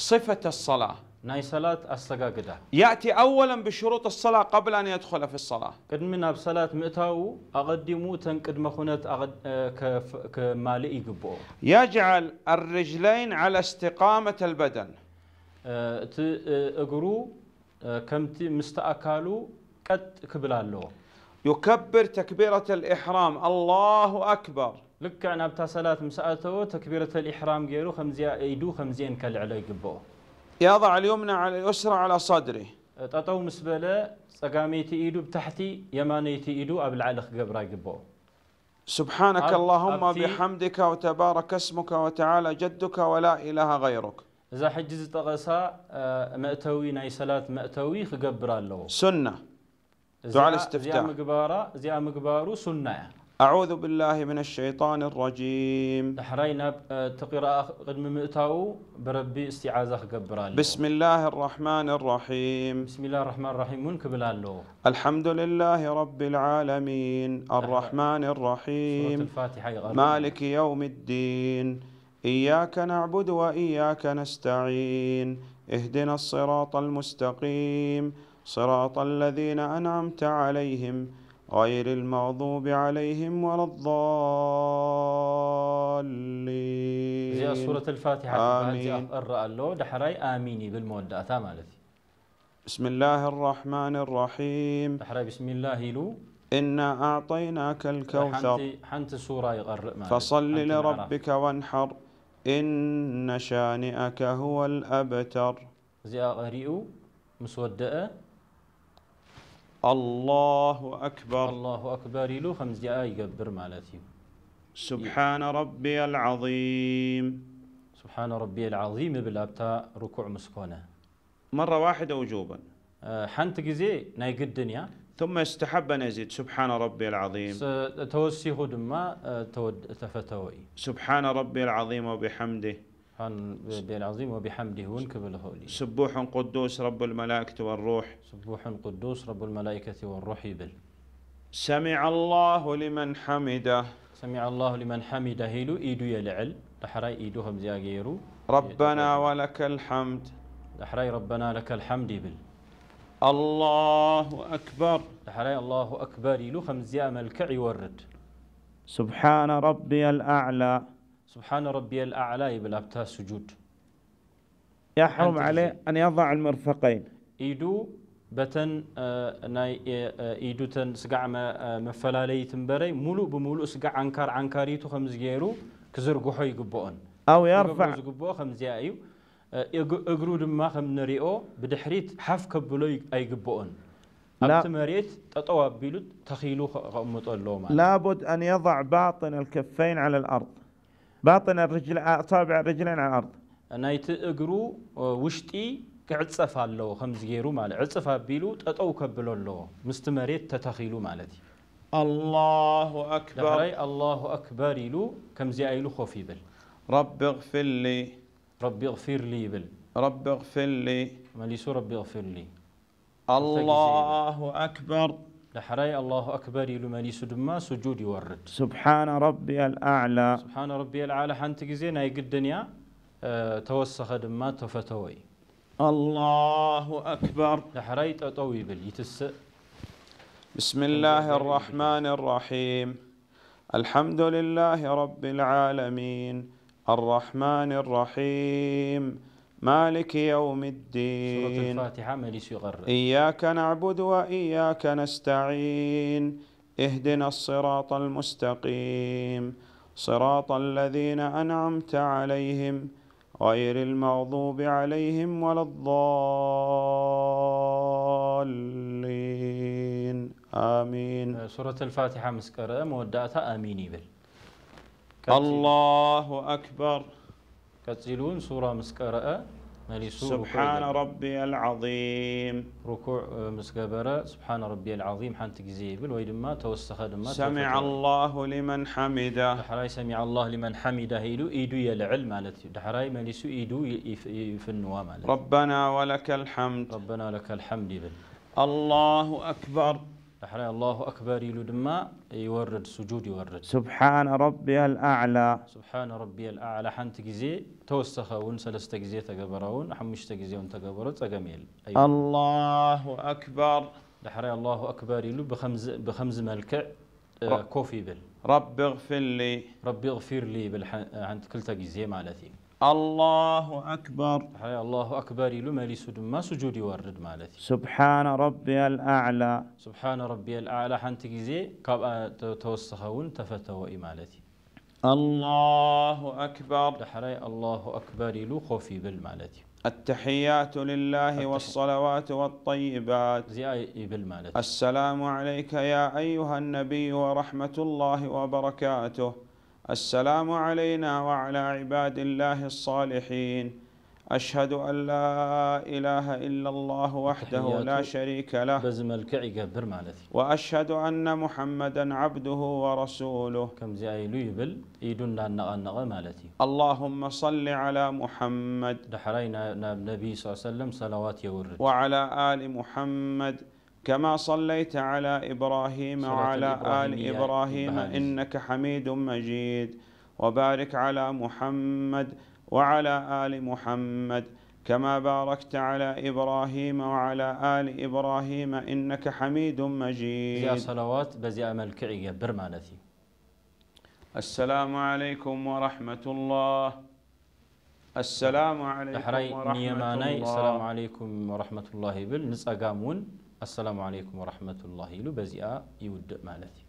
صفة الصلاة ناي صلاة قدا يأتي أولا بشروط الصلاة قبل أن يدخل في الصلاة قد من بصلاة مئتاو أقدمو تنقد أغد... كف... كمالئي قبو يجعل الرجلين على استقامة البدن أه أقرو كمتي مستأكالو قد كبلالو يكبر تكبيرة الإحرام الله أكبر لك أنا بتا صلاة مسأته تكبيرة الإحرام غيره خمزيا يدو خمزين كل على يقبو يضع اليمنى على اليسرى على صدره تطو مسبلة سقاميتي إيدو بتحتي يمانيتي إيدو قبل على قبرا يقبو سبحانك اللهم بحمدك وتبارك اسمك وتعالى جدك ولا إله غيرك إذا حجزت غساء آه، مأتوي ناي صلاة مأتوي خقبر له سنة دعاء الاستفتاح زيام مقبارة زيام مقبارو سنة أعوذ بالله من الشيطان الرجيم دحرينا آه، تقراء قد ممئتاو بربي استعاذة قبران بسم الله الرحمن الرحيم بسم الله الرحمن الرحيم من قبل الحمد لله رب العالمين الرحمن الرحيم سورة الفاتحة مالك يوم الدين إياك نعبد وإياك نستعين اهدنا الصراط المستقيم صراط الذين أنعمت عليهم غير المغضوب عليهم ولا الضالين زي سورة الفاتحة آمين الرألو آميني بالمودة أتا مالتي بسم الله الرحمن الرحيم دحراي بسم الله لو إنا أعطيناك الكوثر حنت, سورة يقرأ مالتي فصل لربك وانحر إن شانئك هو الأبتر زي أقرئ مسودة الله أكبر الله أكبر لو خمس دقائق قبر مالتي سبحان ربي العظيم سبحان ربي العظيم بالأبتاء ركوع مسكونة مرة واحدة وجوبا آه، حنت جزي نايق الدنيا ثم استحب أن يزيد سبحان ربي العظيم توسيه دما آه، تود تفتوي سبحان ربي العظيم وبحمده سبحان ربي العظيم وبحمده ونكب الهولي سبوح قدوس رب الملائكة والروح سبوح قدوس رب الملائكة والروح بل سمع الله لمن حمده سمع الله لمن حمده هيلو إيدو يلعل لحراي إيدوهم هم زياغيرو ربنا ولك الحمد لحراي ربنا لك الحمد بل الله أكبر لحراي الله أكبر يلو خمزيام الكعي ورد سبحان ربي الأعلى سبحان ربي الأعلى بالأبتاء سجود يحرم عليه أن يضع المرفقين إيدو بتن آه، ناي آه، آه، إيدو تن سقع ما مفلالي تنبري ملو بملو سقع عنكار عنكاري تخمز غيرو كزر قحوي قبؤن أو يرفع قبؤ خمز يأيو إقرو دم خم نريئو بدحريت حف كبلو أي قبؤن لا مريت تطوى بيلو تخيلو غمط اللوم لابد أن يضع باطن الكفين على الأرض باطن الرجل اصابع الرجلين على الارض نايت اجرو وشتي كعصف الله خمس جيرو مال عصف بيلو تطو كبلو الله مستمريت تتخيلو مالتي الله اكبر الله اكبر يلو كم زي ايلو خوفي بل رب اغفر لي رب اغفر لي بل رب اغفر لي مالي سو رب اغفر لي الله اكبر لحراي الله أكبر لمالي سدما سجود يورد سبحان ربي الأعلى سبحان ربي الأعلى حنت جزين الدنيا آه، توسخ دما تفتوي الله أكبر لحراي تطوي بل يتس بسم الله الرحمن الرحيم الحمد لله رب العالمين الرحمن الرحيم مالك يوم الدين سورة الفاتحة مالي يغر إياك نعبد وإياك نستعين اهدنا الصراط المستقيم صراط الذين أنعمت عليهم غير المغضوب عليهم ولا الضالين آمين آه، سورة الفاتحة مسكرة مودعتها آمين بل الله أكبر كتزيلون سورة مسكرة سبحان ربي العظيم ركوع آه، مسكبرة سبحان ربي العظيم حان تكزيبل ما توسخ دما سمع الله لمن حمده دحراي سمع الله لمن حمده إيدو إيدو يلعل مالتي دحراي مليسو إيدو يفنوا مالتي ربنا ولك الحمد ربنا لك الحمد بل الله أكبر أحرى الله أكبر يلدما يورد سجود يورد سبحان ربي الأعلى سبحان ربي الأعلى حنت جزي توسخ ونسلست جزي تجبرون حمش تجزي ونتجبرت أجميل أيوة. الله أكبر أحرى الله أكبر يلد بخمز بخمز ملك آه كوفي بل رب اغفر لي رب اغفر لي بالحنت كل تجزي مع مالتي الله أكبر هيا الله أكبر لما لسود ما سجود يورد مالتي سبحان ربي الأعلى سبحان ربي الأعلى حنت جزي كاب توسخون تفتو مالتي الله أكبر دحري الله أكبر لو خوفي بالمالتي التحيات لله والصلوات والطيبات بالمالتي السلام عليك يا أيها النبي ورحمة الله وبركاته السلام علينا وعلى عباد الله الصالحين أشهد أن لا إله إلا الله وحده لا شريك له وأشهد أن محمدا عبده ورسوله كم مالتي اللهم صل على محمد نبي صلى الله عليه وسلم صلوات يورد وعلى آل محمد كما صليت على ابراهيم وعلى ال ابراهيم انك حميد مجيد وبارك على محمد وعلى ال محمد كما باركت على ابراهيم وعلى ال ابراهيم انك حميد مجيد يا صلوات بزي امل كعيه برمانتي السلام عليكم ورحمه الله السلام عليكم e ورحمه الله السلام عليكم ورحمه الله بل نسأقامون السلام عليكم ورحمة الله لبزئ يود مالتي